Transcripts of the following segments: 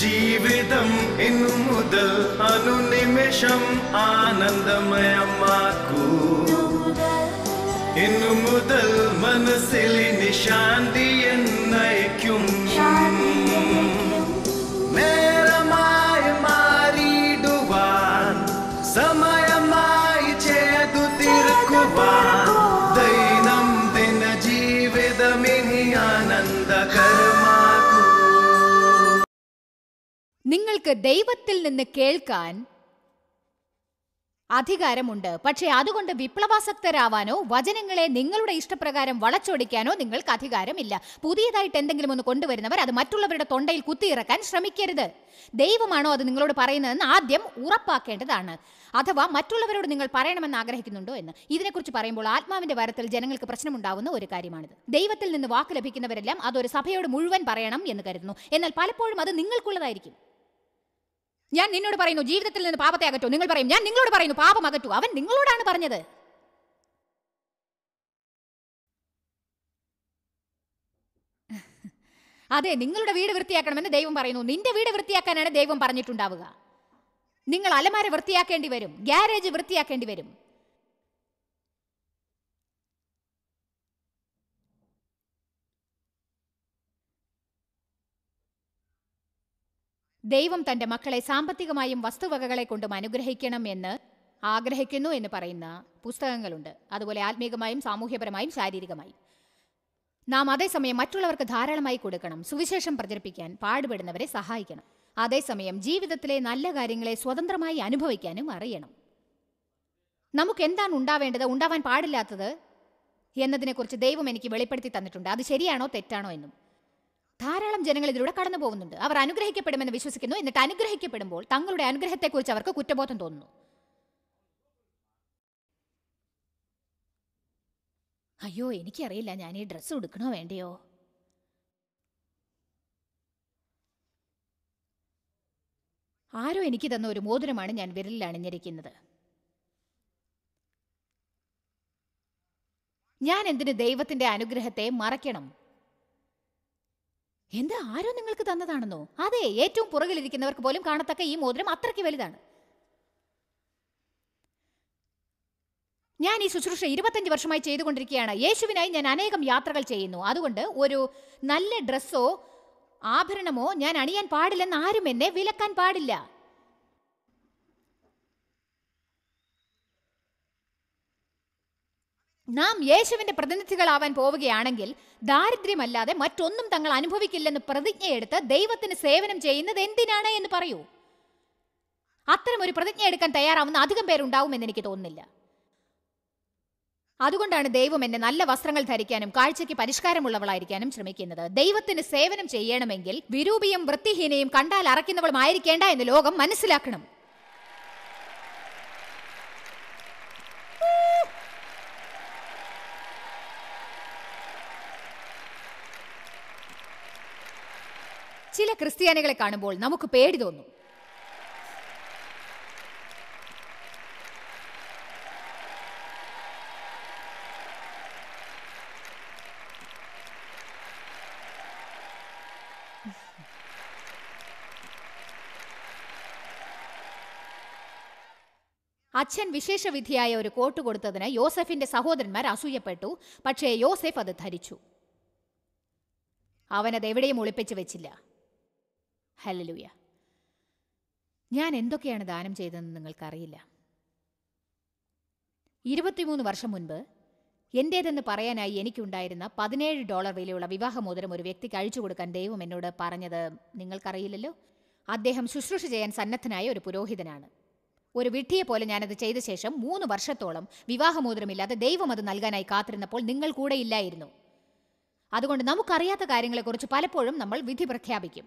ജീവിതം ഇന്നു മുതൽ അനുനിമിഷം ആനന്ദമയമാക്കൂ ഇന്നു മുതൽ മനസ്സിൽ നിശാന്തി എന്നയക്കും നിങ്ങൾക്ക് ദൈവത്തിൽ നിന്ന് കേൾക്കാൻ അധികാരമുണ്ട് പക്ഷേ അതുകൊണ്ട് വിപ്ലവാസക്തരാവാനോ വചനങ്ങളെ നിങ്ങളുടെ ഇഷ്ടപ്രകാരം വളച്ചൊടിക്കാനോ നിങ്ങൾക്ക് അധികാരമില്ല പുതിയതായിട്ട് എന്തെങ്കിലും ഒന്ന് കൊണ്ടുവരുന്നവർ അത് മറ്റുള്ളവരുടെ തൊണ്ടയിൽ കുത്തിയിറക്കാൻ ശ്രമിക്കരുത് ദൈവമാണോ അത് നിങ്ങളോട് പറയുന്നതെന്ന് ആദ്യം ഉറപ്പാക്കേണ്ടതാണ് അഥവാ മറ്റുള്ളവരോട് നിങ്ങൾ പറയണമെന്ന് ആഗ്രഹിക്കുന്നുണ്ടോ എന്ന് ഇതിനെക്കുറിച്ച് പറയുമ്പോൾ ആത്മാവിന്റെ വരത്തിൽ ജനങ്ങൾക്ക് പ്രശ്നമുണ്ടാവുന്ന ഒരു കാര്യമാണിത് ദൈവത്തിൽ നിന്ന് വാക്ക് ലഭിക്കുന്നവരെല്ലാം അതൊരു സഭയോട് മുഴുവൻ പറയണം എന്ന് കരുതുന്നു എന്നാൽ പലപ്പോഴും അത് നിങ്ങൾക്കുള്ളതായിരിക്കും ഞാൻ നിന്നോട് പറയുന്നു ജീവിതത്തിൽ നിന്ന് പാപത്തെ അകറ്റു നിങ്ങൾ പറയും ഞാൻ നിങ്ങളോട് പറയുന്നു പാപം അകറ്റൂ അവൻ നിങ്ങളോടാണ് പറഞ്ഞത് അതെ നിങ്ങളുടെ വീട് വൃത്തിയാക്കണമെന്ന് ദൈവം പറയുന്നു നിന്റെ വീട് വൃത്തിയാക്കാനാണ് ദൈവം പറഞ്ഞിട്ടുണ്ടാവുക നിങ്ങൾ അലമാര വൃത്തിയാക്കേണ്ടി വരും ഗ്യാരേജ് വൃത്തിയാക്കേണ്ടി വരും ദൈവം തന്റെ മക്കളെ സാമ്പത്തികമായും വസ്തുവകകളെ കൊണ്ടും അനുഗ്രഹിക്കണം എന്ന് ആഗ്രഹിക്കുന്നു എന്ന് പറയുന്ന പുസ്തകങ്ങളുണ്ട് അതുപോലെ ആത്മീകമായും സാമൂഹ്യപരമായും ശാരീരികമായും നാം അതേസമയം മറ്റുള്ളവർക്ക് ധാരാളമായി കൊടുക്കണം സുവിശേഷം പ്രചരിപ്പിക്കാൻ പാടുപെടുന്നവരെ സഹായിക്കണം അതേസമയം ജീവിതത്തിലെ നല്ല കാര്യങ്ങളെ സ്വതന്ത്രമായി അനുഭവിക്കാനും അറിയണം നമുക്ക് എന്താണ് ഉണ്ടാവേണ്ടത് ഉണ്ടാവാൻ പാടില്ലാത്തത് എന്നതിനെക്കുറിച്ച് ദൈവം എനിക്ക് വെളിപ്പെടുത്തി തന്നിട്ടുണ്ട് അത് ശരിയാണോ തെറ്റാണോ എന്നും ധാരാളം ജനങ്ങൾ ഇതിലൂടെ കടന്നു പോകുന്നുണ്ട് അവർ അനുഗ്രഹിക്കപ്പെടുമെന്ന് വിശ്വസിക്കുന്നു എന്നിട്ട് അനുഗ്രഹിക്കപ്പെടുമ്പോൾ തങ്ങളുടെ അനുഗ്രഹത്തെക്കുറിച്ച് അവർക്ക് കുറ്റബോധം തോന്നുന്നു അയ്യോ എനിക്കറിയില്ല ഞാൻ ഈ ഡ്രസ്സ് ഉടുക്കണോ വേണ്ടയോ ആരോ എനിക്ക് തന്ന ഒരു മോതിരമാണ് ഞാൻ വിരലിൽ അണിഞ്ഞിരിക്കുന്നത് ഞാൻ എന്തിന് ദൈവത്തിന്റെ അനുഗ്രഹത്തെ മറയ്ക്കണം എന്താ ആരോ നിങ്ങൾക്ക് തന്നതാണെന്നോ അതെ ഏറ്റവും പുറകിലിരിക്കുന്നവർക്ക് പോലും കാണത്തക്ക ഈ മോതിരം അത്രയ്ക്ക് വലുതാണ് ഞാൻ ഈ ശുശ്രൂഷ ഇരുപത്തഞ്ച് വർഷമായി ചെയ്തുകൊണ്ടിരിക്കുകയാണ് യേശുവിനായി ഞാൻ അനേകം യാത്രകൾ ചെയ്യുന്നു അതുകൊണ്ട് ഒരു നല്ല ഡ്രസ്സോ ആഭരണമോ ഞാൻ അണിയാൻ പാടില്ലെന്ന് ആരും എന്നെ വിലക്കാൻ പാടില്ല നാം യേശുവിന്റെ പ്രതിനിധികളാവാൻ പോവുകയാണെങ്കിൽ ദാരിദ്ര്യമല്ലാതെ മറ്റൊന്നും തങ്ങൾ അനുഭവിക്കില്ലെന്ന് പ്രതിജ്ഞയെടുത്ത് ദൈവത്തിന് സേവനം ചെയ്യുന്നത് എന്തിനാണ് എന്ന് പറയൂ അത്തരം ഒരു പ്രതിജ്ഞ എടുക്കാൻ തയ്യാറാവുന്ന അധികം പേരുണ്ടാവുമെന്ന് എനിക്ക് തോന്നുന്നില്ല അതുകൊണ്ടാണ് ദൈവം എന്നെ നല്ല വസ്ത്രങ്ങൾ ധരിക്കാനും കാഴ്ചയ്ക്ക് പരിഷ്കാരമുള്ളവളായിരിക്കാനും ശ്രമിക്കുന്നത് ദൈവത്തിന് സേവനം ചെയ്യണമെങ്കിൽ വിരൂപിയും വൃത്തിഹീനയും കണ്ടാൽ ആയിരിക്കേണ്ട എന്ന് ലോകം മനസ്സിലാക്കണം ക്രിസ്ത്യാനികളെ കാണുമ്പോൾ നമുക്ക് പേടി തോന്നും അച്ഛൻ വിശേഷവിധിയായ ഒരു കോട്ട് കൊടുത്തതിന് യോസഫിന്റെ സഹോദരന്മാർ അസൂയപ്പെട്ടു പക്ഷേ യോസഫ് അത് ധരിച്ചു അവനത് എവിടെയും ഒളിപ്പിച്ചു വെച്ചില്ല ഹലലൂയ ഞാൻ എന്തൊക്കെയാണ് ദാനം ചെയ്തതെന്ന് നിങ്ങൾക്കറിയില്ല ഇരുപത്തിമൂന്ന് വർഷം മുൻപ് എൻ്റേതെന്ന് പറയാനായി എനിക്കുണ്ടായിരുന്ന പതിനേഴ് ഡോളർ വിലയുള്ള വിവാഹമോതിരം ഒരു വ്യക്തിക്ക് അഴിച്ചു കൊടുക്കാൻ ദൈവം എന്നോട് പറഞ്ഞത് നിങ്ങൾക്കറിയില്ലല്ലോ അദ്ദേഹം ശുശ്രൂഷ ചെയ്യാൻ സന്നദ്ധനായ ഒരു പുരോഹിതനാണ് ഒരു വിഡ്ഢിയെ പോലെ ഞാനത് ചെയ്ത ശേഷം മൂന്ന് വർഷത്തോളം വിവാഹമോതിരമില്ലാതെ ദൈവം അത് നൽകാനായി കാത്തിരുന്നപ്പോൾ നിങ്ങൾ കൂടെ ഇല്ലായിരുന്നു അതുകൊണ്ട് നമുക്കറിയാത്ത കാര്യങ്ങളെക്കുറിച്ച് പലപ്പോഴും നമ്മൾ വിധി പ്രഖ്യാപിക്കും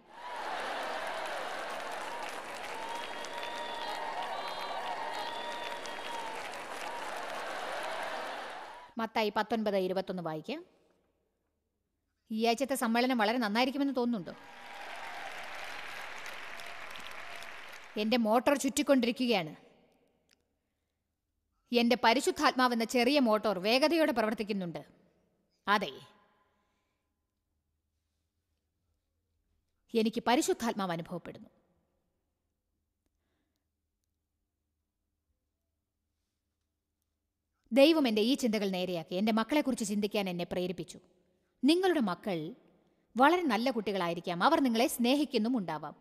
മത്തായി പത്തൊൻപത് ഇരുപത്തൊന്ന് വായിക്കുക ഈ ആഴ്ചത്തെ സമ്മേളനം വളരെ നന്നായിരിക്കുമെന്ന് തോന്നുന്നുണ്ടോ എൻ്റെ മോട്ടോർ ചുറ്റിക്കൊണ്ടിരിക്കുകയാണ് എൻ്റെ പരിശുദ്ധാത്മാവെന്ന ചെറിയ മോട്ടോർ വേഗതയോടെ പ്രവർത്തിക്കുന്നുണ്ട് അതെ എനിക്ക് പരിശുദ്ധാത്മാവ് അനുഭവപ്പെടുന്നു ദൈവം എൻ്റെ ഈ ചിന്തകൾ നേരെയാക്കി എൻ്റെ മക്കളെക്കുറിച്ച് ചിന്തിക്കാൻ എന്നെ പ്രേരിപ്പിച്ചു നിങ്ങളുടെ മക്കൾ വളരെ നല്ല കുട്ടികളായിരിക്കാം അവർ നിങ്ങളെ സ്നേഹിക്കുന്നും ഉണ്ടാവാം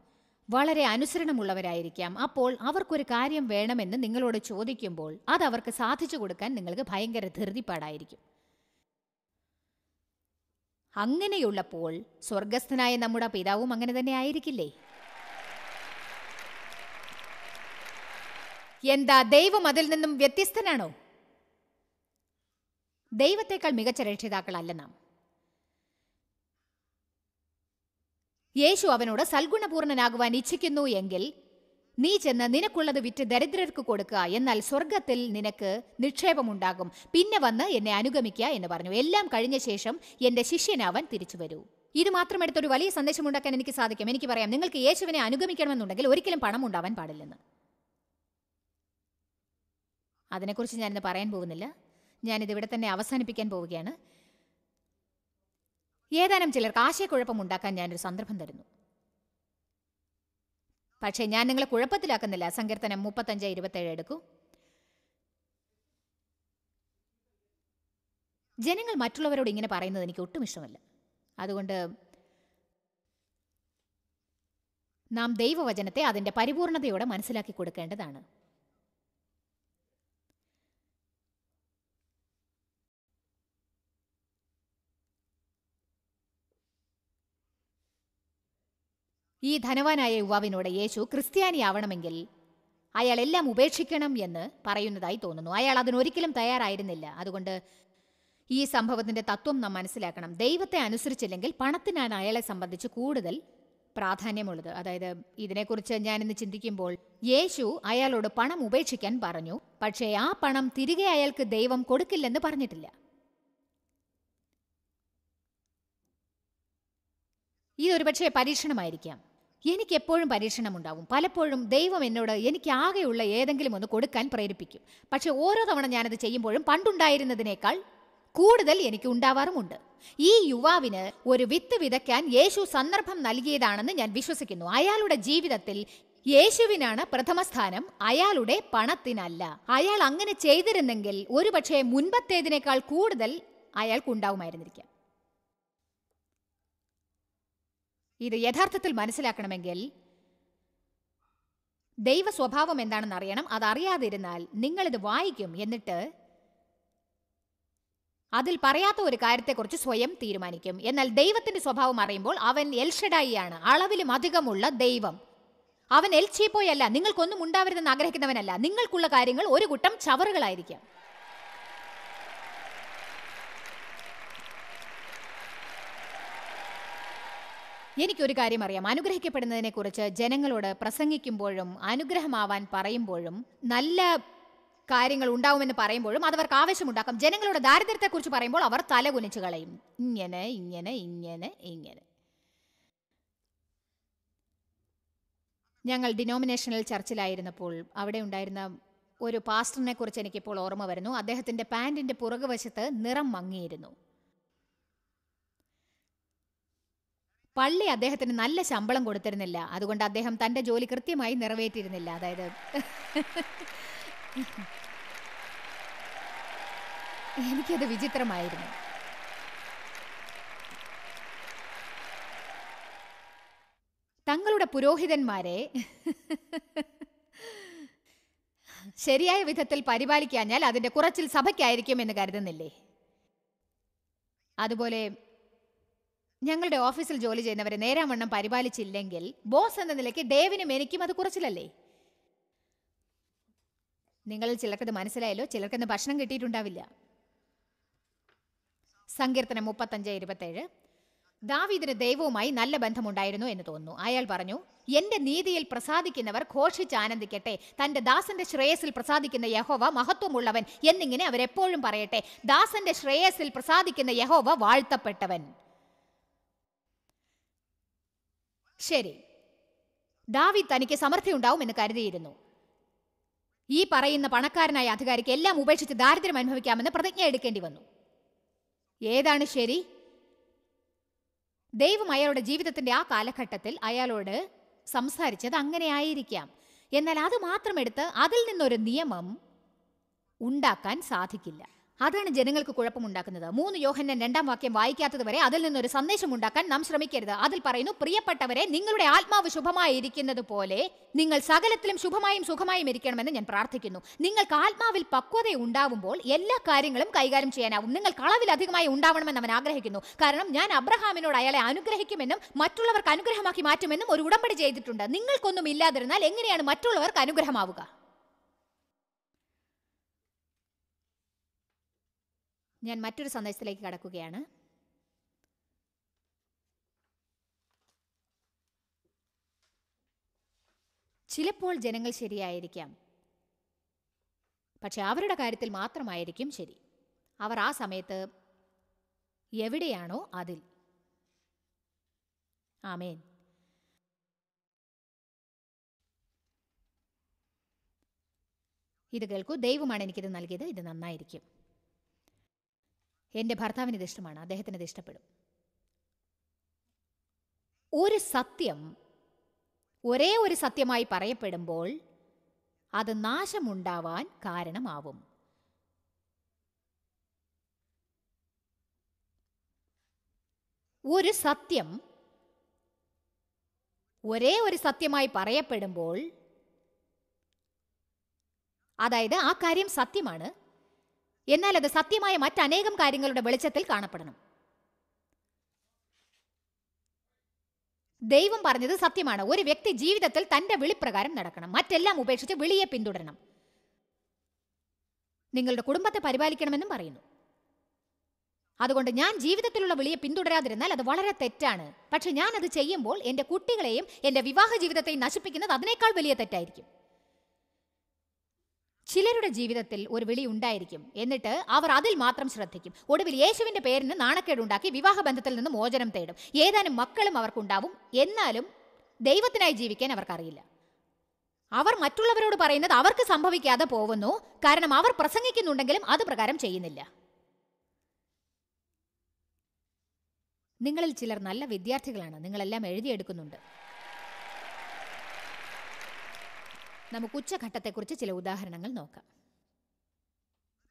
വളരെ അനുസരണമുള്ളവരായിരിക്കാം അപ്പോൾ അവർക്കൊരു കാര്യം വേണമെന്ന് നിങ്ങളോട് ചോദിക്കുമ്പോൾ അത് അവർക്ക് സാധിച്ചു കൊടുക്കാൻ നിങ്ങൾക്ക് ഭയങ്കര ധൃതിപ്പാടായിരിക്കും അങ്ങനെയുള്ളപ്പോൾ സ്വർഗസ്ഥനായ നമ്മുടെ പിതാവും അങ്ങനെ തന്നെ ആയിരിക്കില്ലേ എന്താ ദൈവം അതിൽ നിന്നും വ്യത്യസ്തനാണോ ദൈവത്തെക്കാൾ മികച്ച രക്ഷിതാക്കളല്ല നാം യേശു അവനോട് സൽഗുണപൂർണനാകുവാൻ ഇച്ഛിക്കുന്നു എങ്കിൽ നീ ചെന്ന് നിനക്കുള്ളത് വിറ്റ് ദരിദ്രർക്ക് കൊടുക്കുക എന്നാൽ സ്വർഗത്തിൽ നിനക്ക് നിക്ഷേപമുണ്ടാകും പിന്നെ വന്ന് എന്നെ അനുഗമിക്കുക എന്ന് പറഞ്ഞു എല്ലാം കഴിഞ്ഞ ശേഷം എന്റെ ശിഷ്യനാവൻ തിരിച്ചു വരൂ ഇത് മാത്രം എടുത്തൊരു വലിയ സന്ദേശം ഉണ്ടാക്കാൻ എനിക്ക് സാധിക്കും എനിക്ക് പറയാം നിങ്ങൾക്ക് യേശുവിനെ അനുഗമിക്കണമെന്നുണ്ടെങ്കിൽ ഒരിക്കലും പണം ഉണ്ടാവാൻ പാടില്ലെന്ന് അതിനെക്കുറിച്ച് ഞാനിന്ന് പറയാൻ പോകുന്നില്ല ഇവിടെ തന്നെ അവസാനിപ്പിക്കാൻ പോവുകയാണ് ഏതാനും ചിലർക്ക് ആശയക്കുഴപ്പം ഉണ്ടാക്കാൻ ഞാനൊരു സന്ദർഭം തരുന്നു പക്ഷേ ഞാൻ നിങ്ങളെ കുഴപ്പത്തിലാക്കുന്നില്ല സങ്കീർത്തനം മുപ്പത്തഞ്ച് ഇരുപത്തേഴ് എടുക്കൂ ജനങ്ങൾ മറ്റുള്ളവരോട് ഇങ്ങനെ പറയുന്നത് എനിക്ക് ഒട്ടും ഇഷ്ടമല്ല അതുകൊണ്ട് നാം ദൈവവചനത്തെ അതിൻ്റെ പരിപൂർണതയോടെ മനസ്സിലാക്കി കൊടുക്കേണ്ടതാണ് ഈ ധനവാനായ യുവാവിനോട് യേശു ക്രിസ്ത്യാനിയാവണമെങ്കിൽ അയാൾ എല്ലാം ഉപേക്ഷിക്കണം എന്ന് പറയുന്നതായി തോന്നുന്നു അയാൾ അതിനൊരിക്കലും തയ്യാറായിരുന്നില്ല അതുകൊണ്ട് ഈ സംഭവത്തിന്റെ തത്വം നാം മനസ്സിലാക്കണം ദൈവത്തെ അനുസരിച്ചില്ലെങ്കിൽ പണത്തിനാണ് അയാളെ സംബന്ധിച്ച് കൂടുതൽ പ്രാധാന്യമുള്ളത് അതായത് ഇതിനെക്കുറിച്ച് ഞാൻ ഇന്ന് ചിന്തിക്കുമ്പോൾ യേശു അയാളോട് പണം ഉപേക്ഷിക്കാൻ പറഞ്ഞു പക്ഷേ ആ പണം തിരികെ അയാൾക്ക് ദൈവം കൊടുക്കില്ലെന്ന് പറഞ്ഞിട്ടില്ല പക്ഷേ പരീക്ഷണമായിരിക്കാം എനിക്ക് എപ്പോഴും പരീക്ഷണമുണ്ടാവും പലപ്പോഴും ദൈവം എന്നോട് എനിക്ക് ആകെയുള്ള ഏതെങ്കിലും ഒന്ന് കൊടുക്കാൻ പ്രേരിപ്പിക്കും പക്ഷേ ഓരോ തവണ ഞാനത് ചെയ്യുമ്പോഴും പണ്ടുണ്ടായിരുന്നതിനേക്കാൾ കൂടുതൽ എനിക്ക് ഉണ്ടാവാറുമുണ്ട് ഈ യുവാവിന് ഒരു വിത്ത് വിതയ്ക്കാൻ യേശു സന്ദർഭം നൽകിയതാണെന്ന് ഞാൻ വിശ്വസിക്കുന്നു അയാളുടെ ജീവിതത്തിൽ യേശുവിനാണ് പ്രഥമ സ്ഥാനം അയാളുടെ പണത്തിനല്ല അയാൾ അങ്ങനെ ചെയ്തിരുന്നെങ്കിൽ ഒരുപക്ഷെ മുൻപത്തേതിനേക്കാൾ കൂടുതൽ അയാൾക്കുണ്ടാവുമായിരുന്നിരിക്കാം ഇത് യഥാർത്ഥത്തിൽ മനസ്സിലാക്കണമെങ്കിൽ ദൈവ സ്വഭാവം എന്താണെന്ന് അറിയണം അതറിയാതിരുന്നാൽ നിങ്ങളിത് വായിക്കും എന്നിട്ട് അതിൽ പറയാത്ത ഒരു കാര്യത്തെക്കുറിച്ച് സ്വയം തീരുമാനിക്കും എന്നാൽ ദൈവത്തിന്റെ സ്വഭാവം അറിയുമ്പോൾ അവൻ എൽഷഡായി ആണ് അളവിലും അധികമുള്ള ദൈവം അവൻ എൽച്ചീപ്പോയല്ല നിങ്ങൾക്കൊന്നും ഉണ്ടാവരുതെന്ന് ആഗ്രഹിക്കുന്നവനല്ല നിങ്ങൾക്കുള്ള കാര്യങ്ങൾ ഒരു കൂട്ടം ചവറുകളായിരിക്കാം എനിക്കൊരു കാര്യം അറിയാം അനുഗ്രഹിക്കപ്പെടുന്നതിനെക്കുറിച്ച് ജനങ്ങളോട് പ്രസംഗിക്കുമ്പോഴും അനുഗ്രഹമാവാൻ പറയുമ്പോഴും നല്ല കാര്യങ്ങൾ ഉണ്ടാവുമെന്ന് പറയുമ്പോഴും അതവർക്ക് ആവശ്യമുണ്ടാക്കാം ജനങ്ങളുടെ ദാരിദ്ര്യത്തെക്കുറിച്ച് പറയുമ്പോൾ അവർ തല കുനിച്ചു കളയും ഇങ്ങനെ ഇങ്ങനെ ഇങ്ങനെ ഇങ്ങനെ ഞങ്ങൾ ഡിനോമിനേഷണൽ ചർച്ചിലായിരുന്നപ്പോൾ അവിടെ ഉണ്ടായിരുന്ന ഒരു പാസ്റ്ററിനെ കുറിച്ച് എനിക്കിപ്പോൾ ഓർമ്മ വരുന്നു അദ്ദേഹത്തിൻ്റെ പാന്റിന്റെ പുറകുവശത്ത് നിറം മങ്ങിയിരുന്നു പള്ളി അദ്ദേഹത്തിന് നല്ല ശമ്പളം കൊടുത്തിരുന്നില്ല അതുകൊണ്ട് അദ്ദേഹം തന്റെ ജോലി കൃത്യമായി നിറവേറ്റിയിരുന്നില്ല അതായത് എനിക്കത് വിചിത്രമായിരുന്നു തങ്ങളുടെ പുരോഹിതന്മാരെ ശരിയായ വിധത്തിൽ പരിപാലിക്കാഞ്ഞാൽ അതിന്റെ കുറച്ചിൽ സഭയ്ക്കായിരിക്കും എന്ന് കരുതുന്നില്ലേ അതുപോലെ ഞങ്ങളുടെ ഓഫീസിൽ ജോലി ചെയ്യുന്നവരെ നേരാവണ്ണം പരിപാലിച്ചില്ലെങ്കിൽ ബോസ് എന്ന നിലയ്ക്ക് ഡേവിനും എനിക്കും അത് കുറച്ചിലല്ലേ നിങ്ങളിൽ ചിലർക്കത് മനസ്സിലായല്ലോ ചിലർക്കെന്ന് ഭക്ഷണം കിട്ടിയിട്ടുണ്ടാവില്ല സങ്കീർത്തനം മുപ്പത്തഞ്ച് ഇരുപത്തേഴ് ദാവീദിന് ദൈവവുമായി നല്ല ബന്ധമുണ്ടായിരുന്നു എന്ന് തോന്നുന്നു അയാൾ പറഞ്ഞു എന്റെ നീതിയിൽ പ്രസാദിക്കുന്നവർ ഘോഷിച്ച് ആനന്ദിക്കട്ടെ തന്റെ ദാസന്റെ ശ്രേയസിൽ പ്രസാദിക്കുന്ന യഹോവ മഹത്വമുള്ളവൻ എന്നിങ്ങനെ അവരെപ്പോഴും പറയട്ടെ ദാസന്റെ ശ്രേയസിൽ പ്രസാദിക്കുന്ന യഹോവ വാഴ്ത്തപ്പെട്ടവൻ ശരി ദാവി തനിക്ക് സമൃദ്ധിയുണ്ടാവും എന്ന് കരുതിയിരുന്നു ഈ പറയുന്ന പണക്കാരനായ അധികാരിക്ക് എല്ലാം ഉപേക്ഷിച്ച് ദാരിദ്ര്യം അനുഭവിക്കാമെന്ന് പ്രതിജ്ഞ എടുക്കേണ്ടി വന്നു ഏതാണ് ശരി ദൈവം അയാളുടെ ജീവിതത്തിന്റെ ആ കാലഘട്ടത്തിൽ അയാളോട് സംസാരിച്ചത് അങ്ങനെയായിരിക്കാം എന്നാൽ അത് മാത്രമെടുത്ത് അതിൽ നിന്നൊരു നിയമം ഉണ്ടാക്കാൻ സാധിക്കില്ല അതാണ് ജനങ്ങൾക്ക് കുഴപ്പമുണ്ടാക്കുന്നത് മൂന്ന് യോഹന്നൻ രണ്ടാം വാക്യം വായിക്കാത്തതുവരെ അതിൽ നിന്നൊരു സന്ദേശം ഉണ്ടാക്കാൻ നാം ശ്രമിക്കരുത് അതിൽ പറയുന്നു പ്രിയപ്പെട്ടവരെ നിങ്ങളുടെ ആത്മാവ് ശുഭമായിരിക്കുന്നത് പോലെ നിങ്ങൾ സകലത്തിലും ശുഭമായും സുഖമായും ഇരിക്കണമെന്ന് ഞാൻ പ്രാർത്ഥിക്കുന്നു നിങ്ങൾക്ക് ആത്മാവിൽ പക്വത ഉണ്ടാവുമ്പോൾ എല്ലാ കാര്യങ്ങളും കൈകാര്യം ചെയ്യാനാവും നിങ്ങൾക്ക് അളവിലധികമായി ഉണ്ടാവണമെന്ന് അവൻ ആഗ്രഹിക്കുന്നു കാരണം ഞാൻ അബ്രഹാമിനോട് അയാളെ അനുഗ്രഹിക്കുമെന്നും മറ്റുള്ളവർക്ക് അനുഗ്രഹമാക്കി മാറ്റുമെന്നും ഒരു ഉടമ്പടി ചെയ്തിട്ടുണ്ട് നിങ്ങൾക്കൊന്നും ഇല്ലാതിരുന്നാൽ എങ്ങനെയാണ് മറ്റുള്ളവർക്ക് അനുഗ്രഹമാവുക ഞാൻ മറ്റൊരു സന്ദേശത്തിലേക്ക് കടക്കുകയാണ് ചിലപ്പോൾ ജനങ്ങൾ ശരിയായിരിക്കാം പക്ഷെ അവരുടെ കാര്യത്തിൽ മാത്രമായിരിക്കും ശരി അവർ ആ സമയത്ത് എവിടെയാണോ അതിൽ ആമേൻ ഇത് കേൾക്കൂ ദൈവമാണ് എനിക്കിത് നൽകിയത് ഇത് നന്നായിരിക്കും എൻ്റെ ഭർത്താവിന് ഇത് ഇഷ്ടമാണ് അദ്ദേഹത്തിന് ഇത് ഇഷ്ടപ്പെടും ഒരു സത്യം ഒരേ ഒരു സത്യമായി പറയപ്പെടുമ്പോൾ അത് നാശമുണ്ടാവാൻ കാരണമാവും ഒരു സത്യം ഒരേ ഒരു സത്യമായി പറയപ്പെടുമ്പോൾ അതായത് ആ കാര്യം സത്യമാണ് എന്നാൽ അത് സത്യമായ മറ്റനേകം കാര്യങ്ങളുടെ വെളിച്ചത്തിൽ കാണപ്പെടണം ദൈവം പറഞ്ഞത് സത്യമാണ് ഒരു വ്യക്തി ജീവിതത്തിൽ തന്റെ വിളിപ്രകാരം നടക്കണം മറ്റെല്ലാം ഉപേക്ഷിച്ച് വിളിയെ പിന്തുടരണം നിങ്ങളുടെ കുടുംബത്തെ പരിപാലിക്കണമെന്നും പറയുന്നു അതുകൊണ്ട് ഞാൻ ജീവിതത്തിലുള്ള വിളിയെ പിന്തുടരാതിരുന്നാൽ അത് വളരെ തെറ്റാണ് പക്ഷെ ഞാൻ അത് ചെയ്യുമ്പോൾ എൻ്റെ കുട്ടികളെയും എൻ്റെ വിവാഹ ജീവിതത്തെയും നശിപ്പിക്കുന്നത് അതിനേക്കാൾ വലിയ തെറ്റായിരിക്കും ചിലരുടെ ജീവിതത്തിൽ ഒരു വിളി ഉണ്ടായിരിക്കും എന്നിട്ട് അവർ അതിൽ മാത്രം ശ്രദ്ധിക്കും ഒടുവിൽ യേശുവിന്റെ പേരിന് നാണക്കേടുണ്ടാക്കി വിവാഹബന്ധത്തിൽ നിന്ന് മോചനം തേടും ഏതാനും മക്കളും അവർക്കുണ്ടാവും എന്നാലും ദൈവത്തിനായി ജീവിക്കാൻ അവർക്കറിയില്ല അവർ മറ്റുള്ളവരോട് പറയുന്നത് അവർക്ക് സംഭവിക്കാതെ പോകുന്നു കാരണം അവർ പ്രസംഗിക്കുന്നുണ്ടെങ്കിലും അത് പ്രകാരം ചെയ്യുന്നില്ല നിങ്ങളിൽ ചിലർ നല്ല വിദ്യാർത്ഥികളാണ് നിങ്ങളെല്ലാം എഴുതിയെടുക്കുന്നുണ്ട് നമുക്ക് ഉച്ചഘട്ടത്തെക്കുറിച്ച് ചില ഉദാഹരണങ്ങൾ നോക്കാം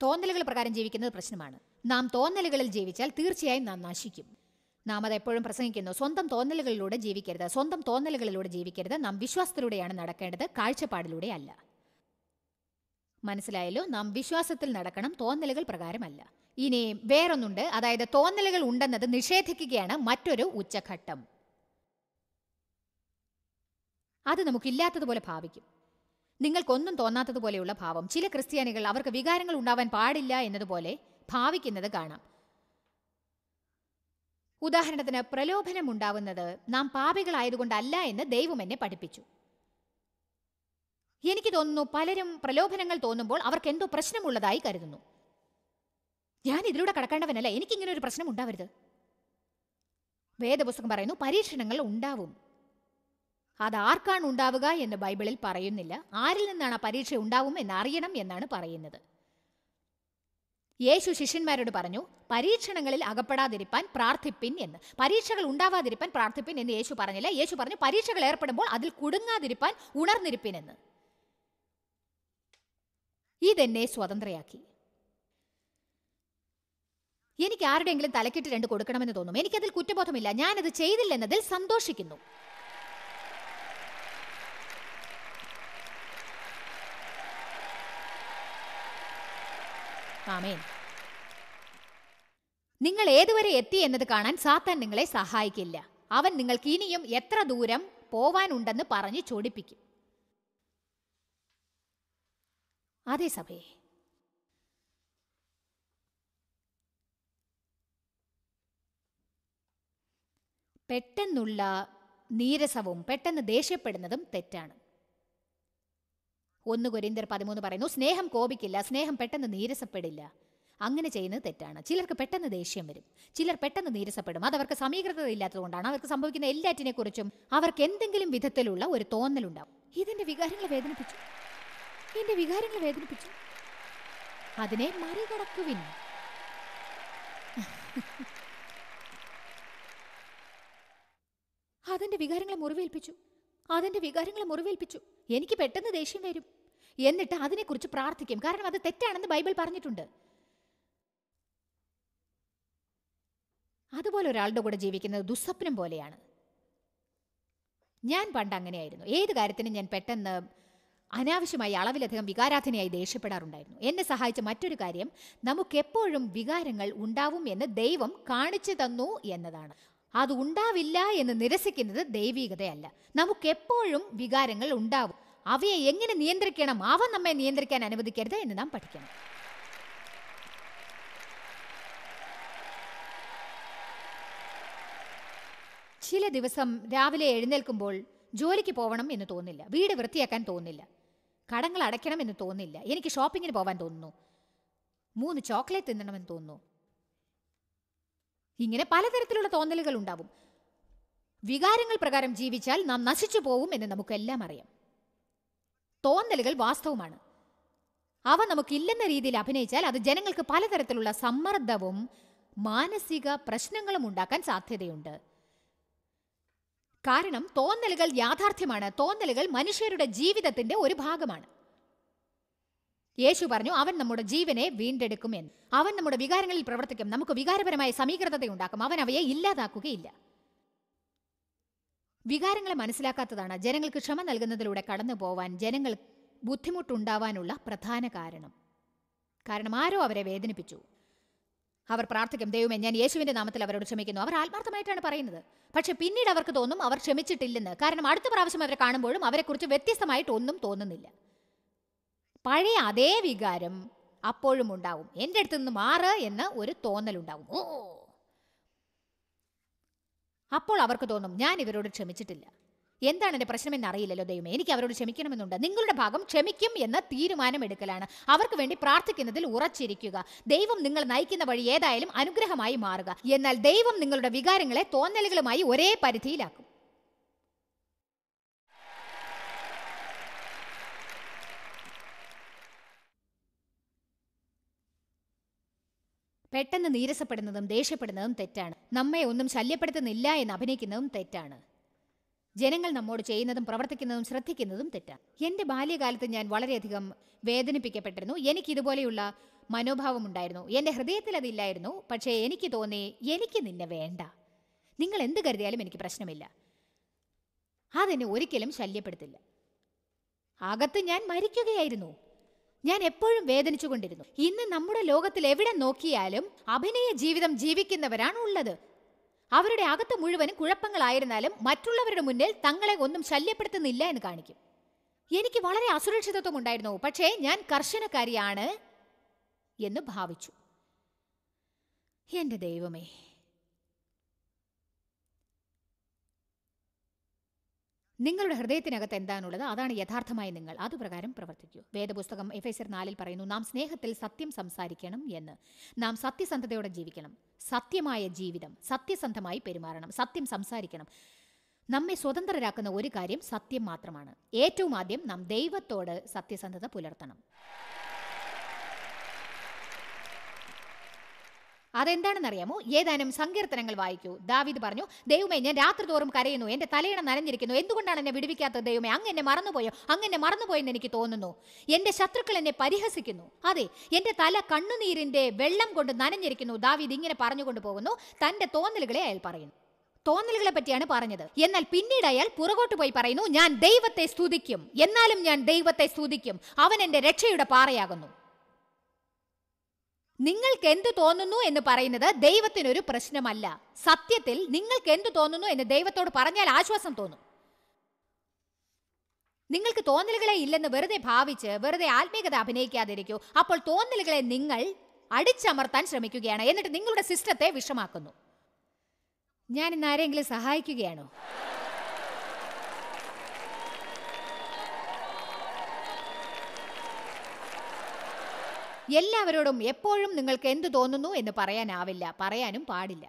തോന്നലുകൾ പ്രകാരം ജീവിക്കുന്നത് പ്രശ്നമാണ് നാം തോന്നലുകളിൽ ജീവിച്ചാൽ തീർച്ചയായും നാം നശിക്കും നാം അത് എപ്പോഴും പ്രസംഗിക്കുന്നു സ്വന്തം തോന്നലുകളിലൂടെ ജീവിക്കരുത് സ്വന്തം തോന്നലുകളിലൂടെ ജീവിക്കരുത് നാം വിശ്വാസത്തിലൂടെയാണ് നടക്കേണ്ടത് കാഴ്ചപ്പാടിലൂടെ അല്ല മനസ്സിലായല്ലോ നാം വിശ്വാസത്തിൽ നടക്കണം തോന്നലുകൾ പ്രകാരമല്ല ഇനി വേറൊന്നുണ്ട് അതായത് തോന്നലുകൾ ഉണ്ടെന്നത് നിഷേധിക്കുകയാണ് മറ്റൊരു ഉച്ചഘട്ടം അത് നമുക്കില്ലാത്തതുപോലെ ഭാവിക്കും നിങ്ങൾക്കൊന്നും തോന്നാത്തതുപോലെയുള്ള ഭാവം ചില ക്രിസ്ത്യാനികൾ അവർക്ക് വികാരങ്ങൾ ഉണ്ടാവാൻ പാടില്ല എന്നതുപോലെ ഭാവിക്കുന്നത് കാണാം ഉദാഹരണത്തിന് പ്രലോഭനം ഉണ്ടാവുന്നത് നാം പാപികളായതുകൊണ്ടല്ല എന്ന് ദൈവം എന്നെ പഠിപ്പിച്ചു എനിക്ക് തോന്നുന്നു പലരും പ്രലോഭനങ്ങൾ തോന്നുമ്പോൾ അവർക്ക് എന്തോ പ്രശ്നമുള്ളതായി കരുതുന്നു ഞാൻ ഇതിലൂടെ കടക്കേണ്ടവനല്ല എനിക്കിങ്ങനെ ഒരു പ്രശ്നം ഉണ്ടാവരുത് വേദപുസ്തകം പറയുന്നു പരീക്ഷണങ്ങൾ ഉണ്ടാവും ആർക്കാണ് ഉണ്ടാവുക എന്ന് ബൈബിളിൽ പറയുന്നില്ല ആരിൽ നിന്നാണ് ആ പരീക്ഷ ഉണ്ടാവും എന്നറിയണം എന്നാണ് പറയുന്നത് യേശു ശിഷ്യന്മാരോട് പറഞ്ഞു പരീക്ഷണങ്ങളിൽ അകപ്പെടാതിരിപ്പാൻ പ്രാർത്ഥിപ്പിൻ എന്ന് പരീക്ഷകൾ ഉണ്ടാവാതിരിപ്പാൻ പ്രാർത്ഥിപ്പിൻ എന്ന് യേശു പറഞ്ഞില്ല യേശു പറഞ്ഞു പരീക്ഷകൾ ഏർപ്പെടുമ്പോൾ അതിൽ കുടുങ്ങാതിരിപ്പാൻ ഉണർന്നിരിപ്പിൻ എന്ന് ഇതെന്നെ സ്വതന്ത്രയാക്കി എനിക്ക് ആരുടെയെങ്കിലും തലക്കെട്ട് രണ്ട് കൊടുക്കണമെന്ന് തോന്നും എനിക്കതിൽ കുറ്റബോധമില്ല ഞാനത് ചെയ്തില്ലെന്നതിൽ സന്തോഷിക്കുന്നു ആമേൻ നിങ്ങൾ ഏതുവരെ എത്തി എന്നത് കാണാൻ സാത്താൻ നിങ്ങളെ സഹായിക്കില്ല അവൻ നിങ്ങൾക്ക് ഇനിയും എത്ര ദൂരം പോവാനുണ്ടെന്ന് പറഞ്ഞ് ചോടിപ്പിക്കും അതേ സഭയെ പെട്ടെന്നുള്ള നീരസവും പെട്ടെന്ന് ദേഷ്യപ്പെടുന്നതും തെറ്റാണ് ഒന്ന് കൊരിന്തർ പതിമൂന്ന് പറയുന്നു സ്നേഹം കോപിക്കില്ല സ്നേഹം പെട്ടെന്ന് നീരസപ്പെടില്ല അങ്ങനെ ചെയ്യുന്നത് തെറ്റാണ് ചിലർക്ക് പെട്ടെന്ന് ദേഷ്യം വരും ചിലർ പെട്ടെന്ന് നീരസപ്പെടും അവർക്ക് സമീകൃതത ഇല്ലാത്തതുകൊണ്ടാണ് അവർക്ക് സംഭവിക്കുന്ന എല്ലാറ്റിനെക്കുറിച്ചും അവർക്ക് എന്തെങ്കിലും വിധത്തിലുള്ള ഒരു തോന്നലുണ്ടാവും ഇതെന്റെ വികാരങ്ങളെ വേദനിപ്പിച്ചു എന്റെ വികാരങ്ങളെ വേദനിപ്പിച്ചു അതിനെ മറികടക്കുവിൻ അതിന്റെ വികാരങ്ങളെ മുറിവേൽപ്പിച്ചു അതിന്റെ വികാരങ്ങളെ മുറിവേൽപ്പിച്ചു എനിക്ക് പെട്ടെന്ന് ദേഷ്യം വരും എന്നിട്ട് അതിനെക്കുറിച്ച് പ്രാർത്ഥിക്കും കാരണം അത് തെറ്റാണെന്ന് ബൈബിൾ പറഞ്ഞിട്ടുണ്ട് അതുപോലെ ഒരാളുടെ കൂടെ ജീവിക്കുന്നത് ദുസ്വപ്നം പോലെയാണ് ഞാൻ പണ്ട് അങ്ങനെയായിരുന്നു ഏത് കാര്യത്തിനും ഞാൻ പെട്ടെന്ന് അനാവശ്യമായി അളവിലധികം വികാരാധനയായി ദേഷ്യപ്പെടാറുണ്ടായിരുന്നു എന്നെ സഹായിച്ച മറ്റൊരു കാര്യം നമുക്കെപ്പോഴും വികാരങ്ങൾ ഉണ്ടാവും എന്ന് ദൈവം കാണിച്ചു തന്നു എന്നതാണ് അത് ഉണ്ടാവില്ല എന്ന് നിരസിക്കുന്നത് ദൈവികതയല്ല നമുക്കെപ്പോഴും വികാരങ്ങൾ ഉണ്ടാവും അവയെ എങ്ങനെ നിയന്ത്രിക്കണം അവ നമ്മെ നിയന്ത്രിക്കാൻ അനുവദിക്കരുത് എന്ന് നാം പഠിക്കണം ചില ദിവസം രാവിലെ എഴുന്നേൽക്കുമ്പോൾ ജോലിക്ക് പോകണം എന്ന് തോന്നില്ല വീട് വൃത്തിയാക്കാൻ തോന്നില്ല കടങ്ങൾ അടയ്ക്കണം എന്ന് തോന്നില്ല എനിക്ക് ഷോപ്പിങ്ങിന് പോകാൻ തോന്നുന്നു മൂന്ന് ചോക്ലേറ്റ് തിന്നണമെന്ന് തോന്നുന്നു ഇങ്ങനെ പലതരത്തിലുള്ള തോന്നലുകൾ ഉണ്ടാവും വികാരങ്ങൾ പ്രകാരം ജീവിച്ചാൽ നാം നശിച്ചു പോവും എന്ന് നമുക്കെല്ലാം അറിയാം തോന്നലുകൾ വാസ്തവമാണ് അവ നമുക്കില്ലെന്ന രീതിയിൽ അഭിനയിച്ചാൽ അത് ജനങ്ങൾക്ക് പലതരത്തിലുള്ള സമ്മർദ്ദവും മാനസിക പ്രശ്നങ്ങളും ഉണ്ടാക്കാൻ സാധ്യതയുണ്ട് കാരണം തോന്നലുകൾ യാഥാർത്ഥ്യമാണ് തോന്നലുകൾ മനുഷ്യരുടെ ജീവിതത്തിന്റെ ഒരു ഭാഗമാണ് യേശു പറഞ്ഞു അവൻ നമ്മുടെ ജീവനെ വീണ്ടെടുക്കുമെന്ന് അവൻ നമ്മുടെ വികാരങ്ങളിൽ പ്രവർത്തിക്കും നമുക്ക് വികാരപരമായ സമീകൃതതയുണ്ടാക്കും അവൻ അവയെ ഇല്ലാതാക്കുകയില്ല വികാരങ്ങളെ മനസ്സിലാക്കാത്തതാണ് ജനങ്ങൾക്ക് ക്ഷമ നൽകുന്നതിലൂടെ കടന്നു പോവാൻ ജനങ്ങൾ ബുദ്ധിമുട്ടുണ്ടാവാനുള്ള പ്രധാന കാരണം കാരണം ആരോ അവരെ വേദനിപ്പിച്ചു അവർ പ്രാർത്ഥിക്കും ദൈവമേ ഞാൻ യേശുവിൻ്റെ നാമത്തിൽ അവരോട് ക്ഷമിക്കുന്നു അവർ ആത്മാർത്ഥമായിട്ടാണ് പറയുന്നത് പക്ഷെ പിന്നീട് അവർക്ക് തോന്നും അവർ ക്ഷമിച്ചിട്ടില്ലെന്ന് കാരണം അടുത്ത പ്രാവശ്യം അവരെ കാണുമ്പോഴും അവരെക്കുറിച്ച് വ്യത്യസ്തമായിട്ട് ഒന്നും തോന്നുന്നില്ല പഴയ അതേ വികാരം അപ്പോഴും ഉണ്ടാവും എൻ്റെ അടുത്ത് നിന്ന് മാറ് എന്ന് ഒരു തോന്നലുണ്ടാവും ഓ അപ്പോൾ അവർക്ക് തോന്നും ഞാൻ ഇവരോട് ക്ഷമിച്ചിട്ടില്ല എന്താണ് എൻ്റെ പ്രശ്നമെന്ന് അറിയില്ലല്ലോ ദൈവമേ എനിക്ക് അവരോട് ക്ഷമിക്കണമെന്നുണ്ട് നിങ്ങളുടെ ഭാഗം ക്ഷമിക്കും എന്ന തീരുമാനമെടുക്കലാണ് അവർക്ക് വേണ്ടി പ്രാർത്ഥിക്കുന്നതിൽ ഉറച്ചിരിക്കുക ദൈവം നിങ്ങൾ നയിക്കുന്ന വഴി ഏതായാലും അനുഗ്രഹമായി മാറുക എന്നാൽ ദൈവം നിങ്ങളുടെ വികാരങ്ങളെ തോന്നലുകളുമായി ഒരേ പരിധിയിലാക്കും പെട്ടെന്ന് നീരസപ്പെടുന്നതും ദേഷ്യപ്പെടുന്നതും തെറ്റാണ് നമ്മെ ഒന്നും ശല്യപ്പെടുത്തുന്നില്ല എന്ന് അഭിനയിക്കുന്നതും തെറ്റാണ് ജനങ്ങൾ നമ്മോട് ചെയ്യുന്നതും പ്രവർത്തിക്കുന്നതും ശ്രദ്ധിക്കുന്നതും തെറ്റാണ് എൻ്റെ ബാല്യകാലത്ത് ഞാൻ വളരെയധികം വേദനിപ്പിക്കപ്പെട്ടിരുന്നു എനിക്ക് ഇതുപോലെയുള്ള മനോഭാവം ഉണ്ടായിരുന്നു എൻ്റെ ഹൃദയത്തിൽ അതില്ലായിരുന്നു പക്ഷേ എനിക്ക് തോന്നി എനിക്ക് നിന്നെ വേണ്ട നിങ്ങൾ എന്ത് കരുതിയാലും എനിക്ക് പ്രശ്നമില്ല അതെന്നെ ഒരിക്കലും ശല്യപ്പെടുത്തില്ല അകത്ത് ഞാൻ മരിക്കുകയായിരുന്നു ഞാൻ എപ്പോഴും വേദനിച്ചുകൊണ്ടിരുന്നു ഇന്ന് നമ്മുടെ ലോകത്തിൽ എവിടെ നോക്കിയാലും അഭിനയ ജീവിതം ജീവിക്കുന്നവരാണ് ഉള്ളത് അവരുടെ അകത്ത് മുഴുവനും കുഴപ്പങ്ങളായിരുന്നാലും മറ്റുള്ളവരുടെ മുന്നിൽ തങ്ങളെ ഒന്നും ശല്യപ്പെടുത്തുന്നില്ല എന്ന് കാണിക്കും എനിക്ക് വളരെ അസുരക്ഷിതത്വം ഉണ്ടായിരുന്നു പക്ഷേ ഞാൻ കർശനക്കാരിയാണ് എന്ന് ഭാവിച്ചു എന്റെ ദൈവമേ നിങ്ങളുടെ ഹൃദയത്തിനകത്ത് എന്താണുള്ളത് അതാണ് യഥാർത്ഥമായി നിങ്ങൾ അതുപ്രകാരം പ്രവർത്തിക്കൂ വേദപുസ്തകം എഫ് എസ് നാലിൽ പറയുന്നു നാം സ്നേഹത്തിൽ സത്യം സംസാരിക്കണം എന്ന് നാം സത്യസന്ധതയോടെ ജീവിക്കണം സത്യമായ ജീവിതം സത്യസന്ധമായി പെരുമാറണം സത്യം സംസാരിക്കണം നമ്മെ സ്വതന്ത്രരാക്കുന്ന ഒരു കാര്യം സത്യം മാത്രമാണ് ഏറ്റവും ആദ്യം നാം ദൈവത്തോട് സത്യസന്ധത പുലർത്തണം അതെന്താണെന്നറിയാമോ ഏതാനും സങ്കീർത്തനങ്ങൾ വായിക്കൂ ദാവിദ് പറഞ്ഞു ദൈവമേ ഞാൻ രാത്രി തോറും കരയുന്നു എൻ്റെ തലയിണ നനഞ്ഞിരിക്കുന്നു എന്തുകൊണ്ടാണ് എന്നെ വിടുവിക്കാത്തത് ദൈവമേ അങ്ങ് എന്നെ മറന്നുപോയോ എന്നെ മറന്നുപോയെന്ന് എനിക്ക് തോന്നുന്നു എൻ്റെ ശത്രുക്കൾ എന്നെ പരിഹസിക്കുന്നു അതെ എൻ്റെ തല കണ്ണുനീരിൻ്റെ വെള്ളം കൊണ്ട് നനഞ്ഞിരിക്കുന്നു ദാവീദ് ഇങ്ങനെ പറഞ്ഞുകൊണ്ട് പോകുന്നു തൻ്റെ തോന്നലുകളെ അയാൾ പറയുന്നു തോന്നലുകളെ പറ്റിയാണ് പറഞ്ഞത് എന്നാൽ പിന്നീട് അയാൾ പുറകോട്ട് പോയി പറയുന്നു ഞാൻ ദൈവത്തെ സ്തുതിക്കും എന്നാലും ഞാൻ ദൈവത്തെ സ്തുതിക്കും അവൻ എൻ്റെ രക്ഷയുടെ പാറയാകുന്നു നിങ്ങൾക്ക് എന്ത് തോന്നുന്നു എന്ന് പറയുന്നത് ദൈവത്തിനൊരു പ്രശ്നമല്ല സത്യത്തിൽ നിങ്ങൾക്ക് എന്ത് തോന്നുന്നു എന്ന് ദൈവത്തോട് പറഞ്ഞാൽ ആശ്വാസം തോന്നും നിങ്ങൾക്ക് തോന്നലുകളെ ഇല്ലെന്ന് വെറുതെ ഭാവിച്ച് വെറുതെ ആത്മീയത അഭിനയിക്കാതിരിക്കൂ അപ്പോൾ തോന്നലുകളെ നിങ്ങൾ അടിച്ചമർത്താൻ ശ്രമിക്കുകയാണ് എന്നിട്ട് നിങ്ങളുടെ സിസ്റ്റത്തെ വിഷമാക്കുന്നു ഞാൻ ഇന്ന് ആരെങ്കിലും സഹായിക്കുകയാണോ എല്ലാവരോടും എപ്പോഴും നിങ്ങൾക്ക് എന്ത് തോന്നുന്നു എന്ന് പറയാനാവില്ല പറയാനും പാടില്ല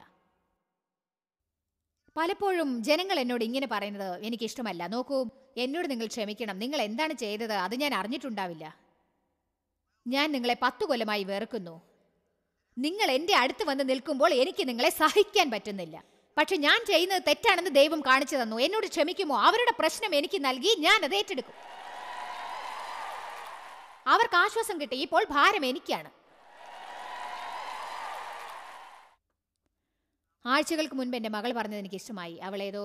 പലപ്പോഴും ജനങ്ങൾ എന്നോട് ഇങ്ങനെ പറയുന്നത് എനിക്കിഷ്ടമല്ല നോക്കൂ എന്നോട് നിങ്ങൾ ക്ഷമിക്കണം നിങ്ങൾ എന്താണ് ചെയ്തത് അത് ഞാൻ അറിഞ്ഞിട്ടുണ്ടാവില്ല ഞാൻ നിങ്ങളെ പത്തു കൊല്ലമായി വെറുക്കുന്നു നിങ്ങൾ എൻ്റെ അടുത്ത് വന്ന് നിൽക്കുമ്പോൾ എനിക്ക് നിങ്ങളെ സഹിക്കാൻ പറ്റുന്നില്ല പക്ഷെ ഞാൻ ചെയ്യുന്നത് തെറ്റാണെന്ന് ദൈവം കാണിച്ചു തന്നു എന്നോട് ക്ഷമിക്കുമോ അവരുടെ പ്രശ്നം എനിക്ക് നൽകി ഞാൻ അത് ഏറ്റെടുക്കും അവർക്ക് ആശ്വാസം കിട്ടി ഇപ്പോൾ ഭാരം എനിക്കാണ് ആഴ്ചകൾക്ക് മുൻപ് എൻ്റെ മകൾ പറഞ്ഞത് എനിക്ക് ഇഷ്ടമായി അവൾ ഏതോ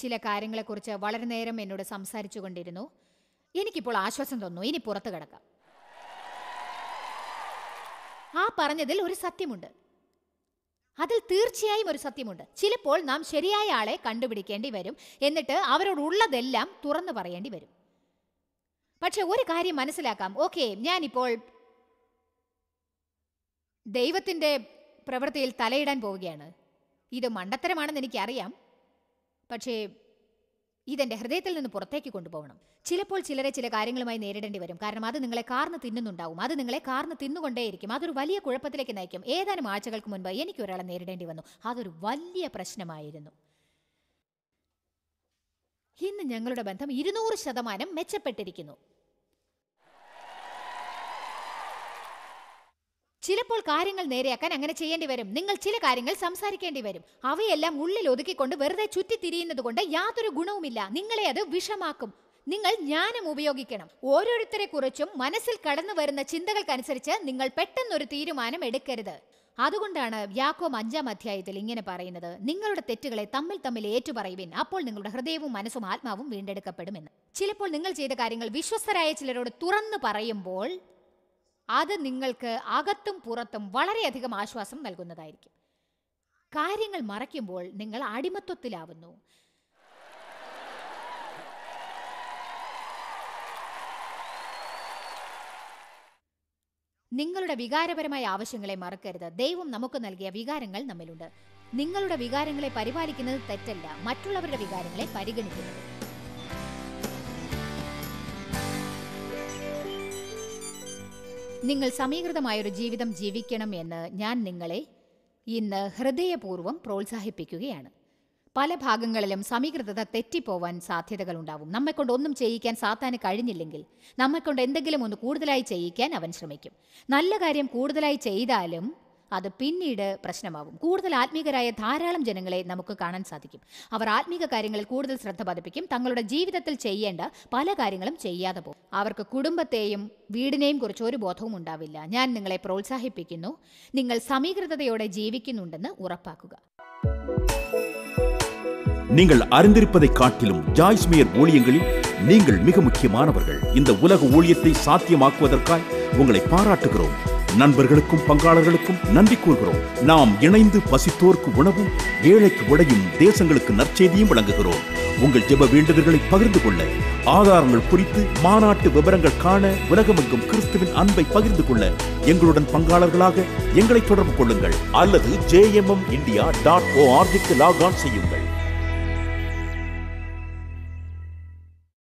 ചില കാര്യങ്ങളെക്കുറിച്ച് വളരെ നേരം എന്നോട് സംസാരിച്ചു കൊണ്ടിരുന്നു എനിക്കിപ്പോൾ ആശ്വാസം തോന്നുന്നു ഇനി പുറത്തു കിടക്കാം ആ പറഞ്ഞതിൽ ഒരു സത്യമുണ്ട് അതിൽ തീർച്ചയായും ഒരു സത്യമുണ്ട് ചിലപ്പോൾ നാം ശരിയായ ആളെ കണ്ടുപിടിക്കേണ്ടി വരും എന്നിട്ട് അവരോടുള്ളതെല്ലാം തുറന്നു പറയേണ്ടി വരും പക്ഷെ ഒരു കാര്യം മനസ്സിലാക്കാം ഓക്കെ ഞാനിപ്പോൾ ദൈവത്തിൻ്റെ പ്രവൃത്തിയിൽ തലയിടാൻ പോവുകയാണ് ഇത് മണ്ടത്തരമാണെന്ന് എനിക്കറിയാം പക്ഷേ ഇതെൻ്റെ ഹൃദയത്തിൽ നിന്ന് പുറത്തേക്ക് കൊണ്ടുപോകണം ചിലപ്പോൾ ചിലരെ ചില കാര്യങ്ങളുമായി നേരിടേണ്ടി വരും കാരണം അത് നിങ്ങളെ കാർന്ന് തിന്നുന്നുണ്ടാവും അത് നിങ്ങളെ കാർന്ന് തിന്നുകൊണ്ടേയിരിക്കും അതൊരു വലിയ കുഴപ്പത്തിലേക്ക് നയിക്കും ഏതാനും ആഴ്ചകൾക്ക് മുൻപ് എനിക്ക് ഒരാളെ നേരിടേണ്ടി വന്നു അതൊരു വലിയ പ്രശ്നമായിരുന്നു ഇന്ന് ഞങ്ങളുടെ ബന്ധം ഇരുന്നൂറ് ശതമാനം മെച്ചപ്പെട്ടിരിക്കുന്നു ചിലപ്പോൾ കാര്യങ്ങൾ നേരെയാക്കാൻ അങ്ങനെ ചെയ്യേണ്ടി വരും നിങ്ങൾ ചില കാര്യങ്ങൾ സംസാരിക്കേണ്ടി വരും അവയെല്ലാം ഉള്ളിൽ ഒതുക്കിക്കൊണ്ട് വെറുതെ ചുറ്റിത്തിരിയുന്നത് കൊണ്ട് യാതൊരു ഗുണവുമില്ല നിങ്ങളെ അത് വിഷമാക്കും നിങ്ങൾ ജ്ഞാനം ഉപയോഗിക്കണം ഓരോരുത്തരെ കുറിച്ചും മനസ്സിൽ കടന്നു വരുന്ന ചിന്തകൾക്കനുസരിച്ച് നിങ്ങൾ പെട്ടെന്നൊരു തീരുമാനം എടുക്കരുത് അതുകൊണ്ടാണ് യാക്കോം അഞ്ചാം അധ്യായത്തിൽ ഇങ്ങനെ പറയുന്നത് നിങ്ങളുടെ തെറ്റുകളെ തമ്മിൽ തമ്മിൽ ഏറ്റുപറയുവിൻ അപ്പോൾ നിങ്ങളുടെ ഹൃദയവും മനസ്സും ആത്മാവും വീണ്ടെടുക്കപ്പെടുമെന്ന് ചിലപ്പോൾ നിങ്ങൾ ചെയ്ത കാര്യങ്ങൾ വിശ്വസ്തരായ ചിലരോട് തുറന്നു പറയുമ്പോൾ അത് നിങ്ങൾക്ക് അകത്തും പുറത്തും വളരെയധികം ആശ്വാസം നൽകുന്നതായിരിക്കും കാര്യങ്ങൾ മറയ്ക്കുമ്പോൾ നിങ്ങൾ അടിമത്വത്തിലാവുന്നു നിങ്ങളുടെ വികാരപരമായ ആവശ്യങ്ങളെ മറക്കരുത് ദൈവം നമുക്ക് നൽകിയ വികാരങ്ങൾ നമ്മിലുണ്ട് നിങ്ങളുടെ വികാരങ്ങളെ പരിപാലിക്കുന്നത് തെറ്റല്ല മറ്റുള്ളവരുടെ വികാരങ്ങളെ പരിഗണിക്കുന്നത് നിങ്ങൾ സമീകൃതമായൊരു ജീവിതം ജീവിക്കണം എന്ന് ഞാൻ നിങ്ങളെ ഇന്ന് ഹൃദയപൂർവ്വം പ്രോത്സാഹിപ്പിക്കുകയാണ് പല ഭാഗങ്ങളിലും സമീകൃതത തെറ്റിപ്പോവാൻ സാധ്യതകളുണ്ടാവും നമ്മെക്കൊണ്ട് ഒന്നും ചെയ്യിക്കാൻ സാത്താന് കഴിഞ്ഞില്ലെങ്കിൽ നമ്മെക്കൊണ്ട് എന്തെങ്കിലും ഒന്ന് കൂടുതലായി ചെയ്യിക്കാൻ അവൻ ശ്രമിക്കും നല്ല കാര്യം കൂടുതലായി ചെയ്താലും അത് പിന്നീട് പ്രശ്നമാവും കൂടുതൽ ആത്മീകരായ ധാരാളം ജനങ്ങളെ നമുക്ക് കാണാൻ സാധിക്കും അവർ ആത്മീക കാര്യങ്ങളിൽ കൂടുതൽ ശ്രദ്ധ പതിപ്പിക്കും തങ്ങളുടെ ജീവിതത്തിൽ ചെയ്യേണ്ട പല കാര്യങ്ങളും ചെയ്യാതെ പോകും അവർക്ക് കുടുംബത്തെയും വീടിനെയും കുറിച്ച് ഒരു ബോധവും ഉണ്ടാവില്ല ഞാൻ നിങ്ങളെ പ്രോത്സാഹിപ്പിക്കുന്നു നിങ്ങൾ സമീകൃതയോടെ ജീവിക്കുന്നുണ്ടെന്ന് ഉറപ്പാക്കുക நீங்கள் அறிந்திருப்பதை காட்டிலும் ஜாய்ஸ்மியர் ஊழியங்களில் நீங்கள் மிக முக்கியமானவர்கள் இந்த உலக ஊழியத்தை சாத்தியமாக்குவதற்காய் உங்களை பாராட்டுகிறோம் நண்பர்களுக்கும் பங்காளர்களுக்கும் நன்றி கூறுகிறோம் நாம் இணைந்து பசித்தோர்க்கு உணவும் ஏழைக்கு உடையும் தேசங்களுக்கு நற்செய்தியும் வழங்குகிறோம் உங்கள் ஜெப வேண்டுதல்களை பகிர்ந்து கொள்ள ஆதாரங்கள் குறித்து மாநாட்டு விவரங்கள் காண உலகமெங்கும் கிறிஸ்துவின் அன்பை பகிர்ந்து கொள்ள எங்களுடன் பங்காளர்களாக எங்களை தொடர்பு கொள்ளுங்கள் அல்லது ஜேஎம்எம் இந்தியா டாட் ஓஆர்ஜிக்கு லாக் ஆன் செய்யுங்கள்